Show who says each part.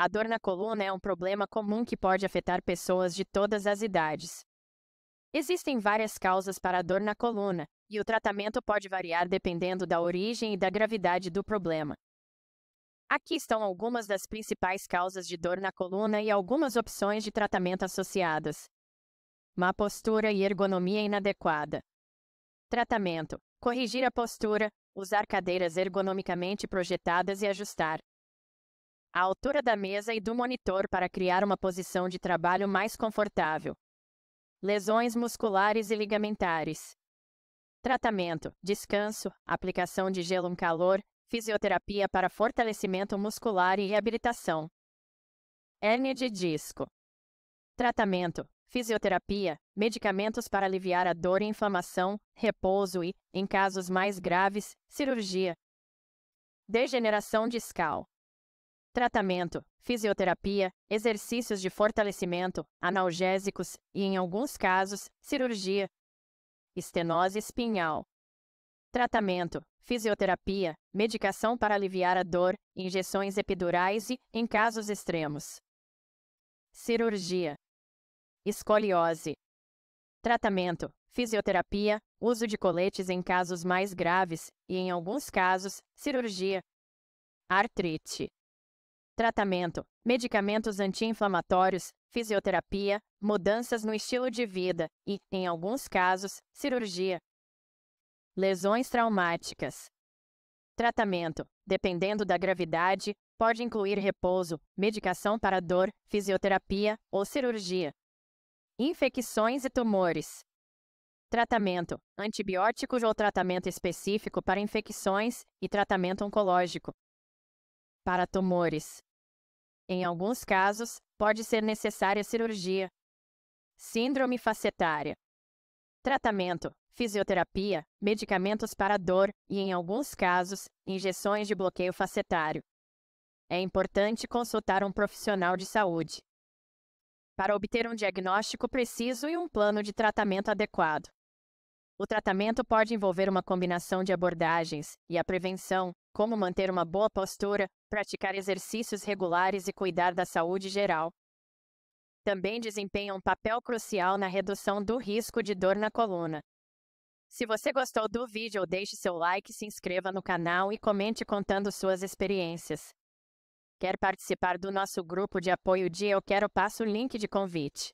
Speaker 1: A dor na coluna é um problema comum que pode afetar pessoas de todas as idades. Existem várias causas para a dor na coluna, e o tratamento pode variar dependendo da origem e da gravidade do problema. Aqui estão algumas das principais causas de dor na coluna e algumas opções de tratamento associadas. Má postura e ergonomia inadequada. Tratamento: corrigir a postura, usar cadeiras ergonomicamente projetadas e ajustar, a altura da mesa e do monitor para criar uma posição de trabalho mais confortável. Lesões musculares e ligamentares. Tratamento: descanso, aplicação de gelo em calor, fisioterapia para fortalecimento muscular e reabilitação. Hérnia de disco. Tratamento: fisioterapia, medicamentos para aliviar a dor e inflamação, repouso e, em casos mais graves, cirurgia. Degeneração discal tratamento, fisioterapia, exercícios de fortalecimento, analgésicos e, em alguns casos, cirurgia. Estenose espinhal. Tratamento, fisioterapia, medicação para aliviar a dor, injeções epidurais e, em casos extremos, cirurgia. Escoliose. Tratamento, fisioterapia, uso de coletes em casos mais graves e, em alguns casos, cirurgia. Artrite tratamento, medicamentos anti-inflamatórios, fisioterapia, mudanças no estilo de vida e, em alguns casos, cirurgia. Lesões traumáticas. Tratamento, dependendo da gravidade, pode incluir repouso, medicação para dor, fisioterapia ou cirurgia. Infecções e tumores. Tratamento: antibióticos ou tratamento específico para infecções e tratamento oncológico. Para tumores, em alguns casos, pode ser necessária cirurgia. Síndrome facetária. Tratamento: fisioterapia, medicamentos para dor e, em alguns casos, injeções de bloqueio facetário. É importante consultar um profissional de saúde para obter um diagnóstico preciso e um plano de tratamento adequado. O tratamento pode envolver uma combinação de abordagens, e a prevenção, como manter uma boa postura, praticar exercícios regulares e cuidar da saúde geral. Também desempenha um papel crucial na redução do risco de dor na coluna. Se você gostou do vídeo, deixe seu like, se inscreva no canal e comente contando suas experiências. Quer participar do nosso grupo de apoio de Eu Quero Passo o link de convite.